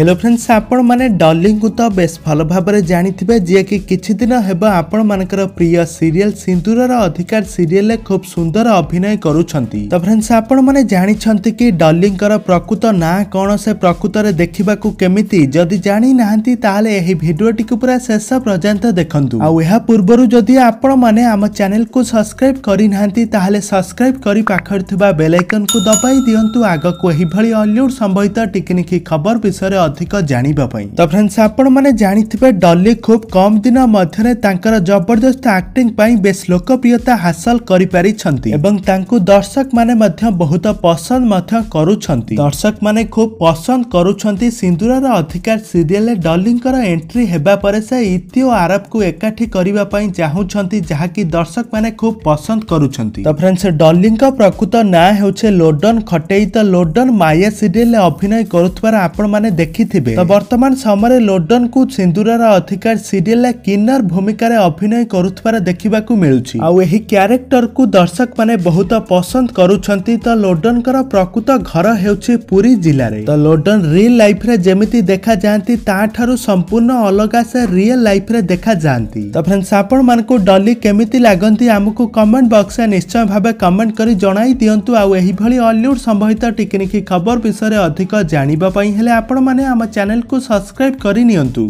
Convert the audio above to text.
hello friends আপনার ডলিঙ্কু তো বেশ ভালো ভাবে জাঁথিবে যিকি কিছুদিন হব আপনার প্রিয় সিরিয়াল সিন্দুরর অধিকার সিরিয়াল খুব সুন্দর অভিনয় করুচার তো ফ্রেন্ডস আপনার জাঁচান কি ডলিঙ্কর প্রকৃত না কণ সে প্রকৃতরে দেখা কেমিতি যদি জাঁ না তাহলে এই ভিডিওটি পুরা শেষ পর্যন্ত দেখুন আূর্বর যদি আপনার আমার চ্যানেল কু সবসক্রাইব করে না তাহলে সবসক্রাইব করে পাখে থাকা বেলাইকন কু দবাই দিও আগক এইভাবে অলিউড সম্বলিত টিকিনিখি খবর বিষয়ে ଅଧିକ ଜାଣିବା ପାଇଁ ତ ଫ୍ରେଣ୍ଡସ୍ ଆପଣମାନେ ଜାଣିଥିବେ ଡଲି ଖୁବ୍ କମ୍ ଦିନ ମଧ୍ୟରେ ତାଙ୍କର ଜବରଦସ୍ତ ଆକ୍ଟିଂ ପାଇଁ ବେଶ୍ ଲୋକପ୍ରିୟତା ହାସଲ କରିପାରିଛନ୍ତି ଏବଂ ତାଙ୍କୁ ଦର୍ଶକମାନେ ମଧ୍ୟ ବହୁତ ପସନ୍ଦ ମଧ୍ୟ କରୁଛନ୍ତି ଦର୍ଶକମାନେ ଖୁବ୍ ପସନ୍ଦ କରୁଛନ୍ତି ସିନ୍ଦୁରର ଅଧିକାର ସିରିଏଲରେ ଡଲିଙ୍କର ଏଣ୍ଟ୍ରି ହେବା ପରେ ସେ ଇତି ଓ ଆରବକୁ ଏକାଠି କରିବା ପାଇଁ ଚାହୁଁଛନ୍ତି ଯାହାକି ଦର୍ଶକମାନେ ଖୁବ୍ ପସନ୍ଦ କରୁଛନ୍ତି ତ ଫ୍ରେଣ୍ଡସ୍ ଡଲିଙ୍କ ପ୍ରକୃତ ନାଁ ହେଉଛି ଲୋଡନ୍ ଖଟେଇ ତ ଲୋଡନ୍ ମାୟା ସିରିଏଲରେ ଅଭିନୟ କରୁଥିବାର ଆପଣମାନେ ଦେଖି ଦେଖିଥିବେ ତ ବର୍ତ୍ତମାନ ସମୟରେ ଲୋଡନଙ୍କୁ ସିନ୍ଦୁରର ଅଧିକାର ସିରିଏଲରେ କିନ୍ନର ଭୂମିକାରେ ଅଭିନୟ କରୁଥିବାର ଦେଖିବାକୁ ମିଳୁଛି ଆଉ ଏହି କ୍ୟାରେକ୍ଟରକୁ ଦର୍ଶକମାନେ ବହୁତ ପସନ୍ଦ କରୁଛନ୍ତି ତ ଲୋଡନଙ୍କର ପ୍ରକୃତ ଘର ହେଉଛି ପୁରୀ ଜିଲ୍ଲାରେ ତ ଲୋଡନ ରିଲ୍ ଲାଇଫରେ ଯେମିତି ଦେଖାଯାଆନ୍ତି ତାଠାରୁ ସମ୍ପୂର୍ଣ୍ଣ ଅଲଗା ସେ ରିଏଲ ଲାଇଫରେ ଦେଖାଯାଆନ୍ତି ତ ଫ୍ରେଣ୍ଡସ୍ ଆପଣମାନଙ୍କୁ ଡଲି କେମିତି ଲାଗନ୍ତି ଆମକୁ କମେଣ୍ଟ ବକ୍ସରେ ନିଶ୍ଚୟ ଭାବେ କମେଣ୍ଟ କରି ଜଣାଇ ଦିଅନ୍ତୁ ଆଉ ଏହିଭଳି ଅଲିଉଡ୍ ସମ୍ବନ୍ଧିତ ଟିକିନିଖି ଖବର ବିଷୟରେ ଅଧିକ ଜାଣିବା ପାଇଁ ହେଲେ ଆପଣମାନେ ଆପଣମାନେ ଆମ ଚ୍ୟାନେଲକୁ ସବସ୍କ୍ରାଇବ୍ କରିନିଅନ୍ତୁ